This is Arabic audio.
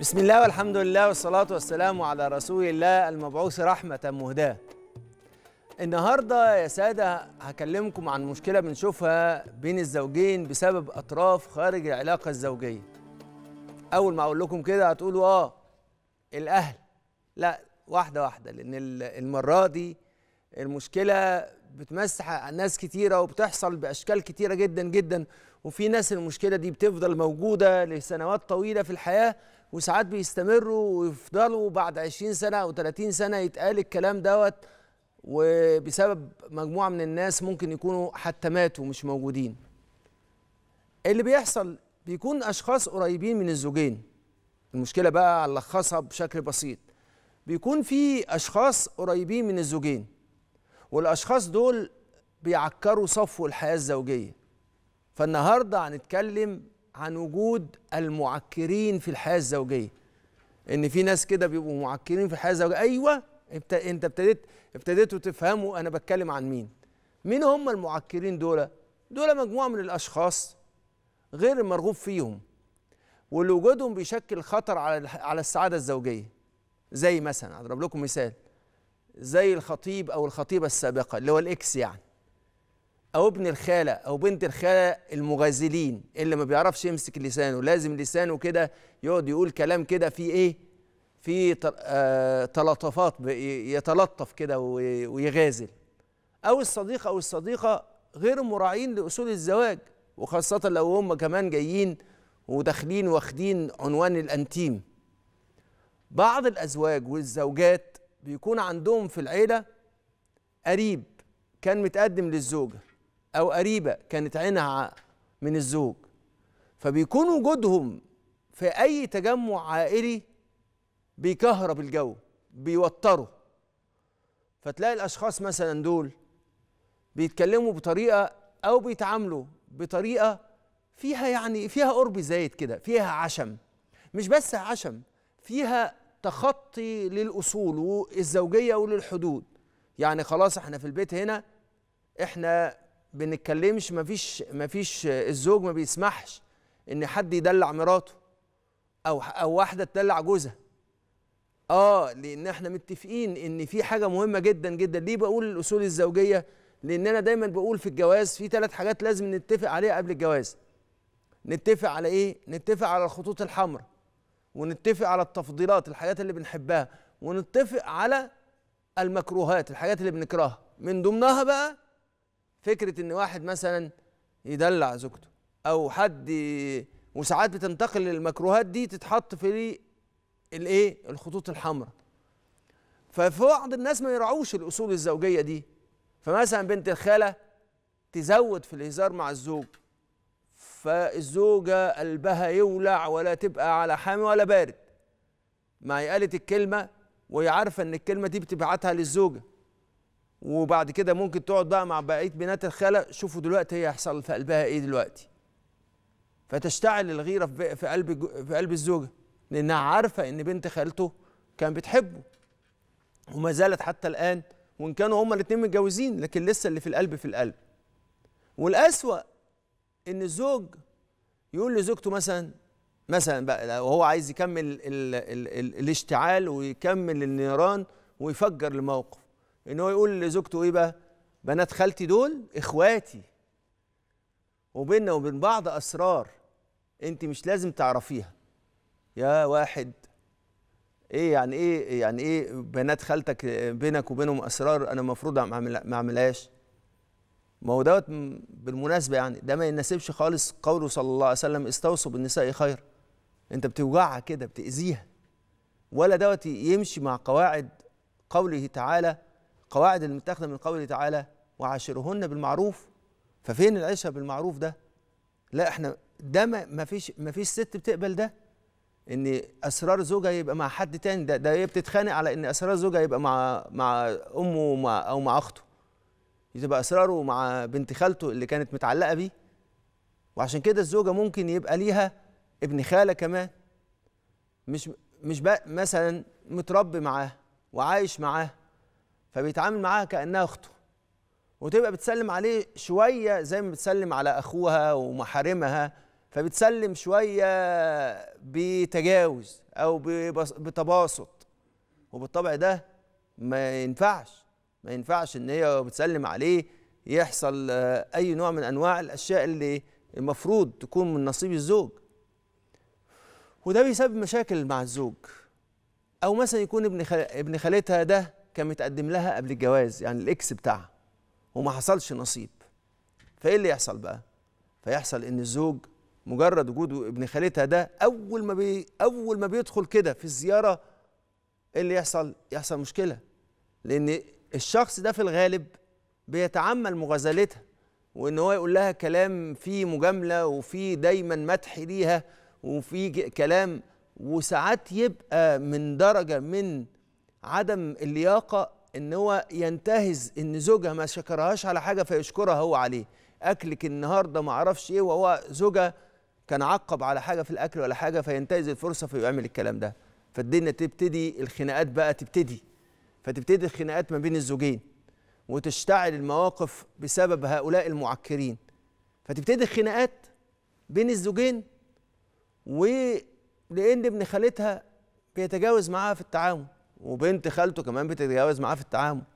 بسم الله والحمد لله والصلاة والسلام على رسول الله المبعوث رحمة مهداة النهاردة يا سادة هكلمكم عن مشكلة بنشوفها بين الزوجين بسبب أطراف خارج العلاقة الزوجية أول ما أقول لكم كده هتقولوا آه الأهل لا واحدة واحدة لأن المرة دي المشكلة بتمسح ناس كتيرة وبتحصل بأشكال كتيرة جدا جدا وفي ناس المشكلة دي بتفضل موجودة لسنوات طويلة في الحياة وساعات بيستمروا ويفضلوا بعد 20 سنه او 30 سنه يتقال الكلام دوت وبسبب مجموعه من الناس ممكن يكونوا حتى ماتوا مش موجودين اللي بيحصل بيكون اشخاص قريبين من الزوجين المشكله بقى هنلخصها بشكل بسيط بيكون في اشخاص قريبين من الزوجين والاشخاص دول بيعكروا صفو الحياه الزوجيه فالنهارده هنتكلم عن وجود المعكرين في الحياه الزوجيه ان في ناس كده بيبقوا معكرين في الحياه الزوجيه ايوه انت ابتديت ابتديتوا تفهموا انا بتكلم عن مين مين هم المعكرين دول دول مجموعه من الاشخاص غير المرغوب فيهم واللي وجودهم بيشكل خطر على على السعاده الزوجيه زي مثلا اضرب لكم مثال زي الخطيب او الخطيبه السابقه اللي هو الاكس يعني او ابن الخاله او بنت الخاله المغازلين اللي ما بيعرفش يمسك لسانه لازم لسانه كده يقعد يقول كلام كده في ايه في آه، تلطفات يتلطف كده ويغازل او الصديق او الصديقه غير مراعين لاصول الزواج وخاصه لو هم كمان جايين وداخلين واخدين عنوان الانتيم بعض الازواج والزوجات بيكون عندهم في العيله قريب كان متقدم للزوجه أو قريبة كانت عينها من الزوج فبيكون وجودهم في أي تجمع عائلي بيكهرب الجو بيوتره فتلاقي الأشخاص مثلا دول بيتكلموا بطريقة أو بيتعاملوا بطريقة فيها يعني فيها قرب زايد كده فيها عشم مش بس عشم فيها تخطي للأصول والزوجية وللحدود يعني خلاص احنا في البيت هنا احنا بنتكلمش مفيش مفيش الزوج ما بيسمحش ان حد يدلع مراته او او واحده تدلع جوزها اه لان احنا متفقين ان في حاجه مهمه جدا جدا ليه بقول الاصول الزوجيه لان انا دايما بقول في الجواز في ثلاث حاجات لازم نتفق عليها قبل الجواز نتفق على ايه نتفق على الخطوط الحمراء ونتفق على التفضيلات الحاجات اللي بنحبها ونتفق على المكروهات الحاجات اللي بنكرهها من ضمنها بقى فكره ان واحد مثلا يدلع زوجته او حد وساعات بتنتقل المكروهات دي تتحط في الايه الخطوط الحمراء ففي بعض الناس ما يراعوش الاصول الزوجيه دي فمثلا بنت الخاله تزود في الهزار مع الزوج فالزوجه قلبها يولع ولا تبقى على حامي ولا بارد ما هي قالت الكلمه وهي عارفه ان الكلمه دي بتبعتها للزوجه وبعد كده ممكن تقعد بقى مع بقيه بنات الخاله شوفوا دلوقتي هي هيحصل في قلبها ايه دلوقتي فتشتعل الغيره في قلب في قلب الزوجه لانها عارفه ان بنت خالته كان بتحبه وما زالت حتى الان وان كانوا هما الاثنين متجوزين لكن لسه اللي في القلب في القلب والاسوا ان الزوج يقول لزوجته مثلا مثلا بقى وهو عايز يكمل الـ الـ الـ الاشتعال ويكمل النيران ويفجر الموقف ان هو يقول لزوجته ايه بقى بنات خالتي دول اخواتي وبيننا وبين بعض اسرار انت مش لازم تعرفيها يا واحد ايه يعني ايه يعني ايه بنات خالتك بينك وبينهم اسرار انا المفروض ما اعملهاش ما هو دوت بالمناسبه يعني ده ما يناسبش خالص قوله صلى الله عليه وسلم استوصوا بالنساء خير انت بتوجعها كده بتاذيها ولا دوت يمشي مع قواعد قوله تعالى القواعد المتاخده من قوله تعالى وعاشرهن بالمعروف ففين العشره بالمعروف ده لا احنا ده ما فيش ما فيش ست بتقبل ده ان اسرار زوجها يبقى مع حد تاني ده ده هي بتتخانق على ان اسرار زوجها يبقى مع مع امه مع او مع اخته يبقى اسراره مع بنت خالته اللي كانت متعلقه بيه وعشان كده الزوجه ممكن يبقى ليها ابن خاله كمان مش مش مثلا متربي معاه وعايش معاه فبيتعامل معاها كانها اخته وتبقى بتسلم عليه شويه زي ما بتسلم على اخوها ومحارمها فبتسلم شويه بتجاوز او بتباسط وبالطبع ده ما ينفعش ما ينفعش ان هي بتسلم عليه يحصل آه، اي نوع من انواع الاشياء اللي المفروض تكون من نصيب الزوج وده بيسبب مشاكل مع الزوج او مثلا يكون ابن ابن خالتها ده كان متقدم لها قبل الجواز يعني الاكس بتاعها وما حصلش نصيب فايه اللي يحصل بقى فيحصل ان الزوج مجرد وجوده ابن خالتها ده اول ما بي اول ما بيدخل كده في الزياره ايه اللي يحصل يحصل مشكله لان الشخص ده في الغالب بيتعمل مغازلتها وان هو يقول لها كلام فيه مجامله وفيه دايما مدح ليها وفيه كلام وساعات يبقى من درجه من عدم اللياقه ان هو ينتهز ان زوجها ما شكرهاش على حاجه فيشكرها هو عليه اكلك النهارده ما عرفش ايه وهو زوجها كان عقب على حاجه في الاكل ولا حاجه فينتهز الفرصه فيعمل الكلام ده فالدنيا تبتدي الخناقات بقى تبتدي فتبتدي الخناقات ما بين الزوجين وتشتعل المواقف بسبب هؤلاء المعكرين فتبتدي الخناقات بين الزوجين ولان ابن خالتها بيتجاوز معاها في التعامل وبنت خالته كمان بتتجوز معاه في التعامل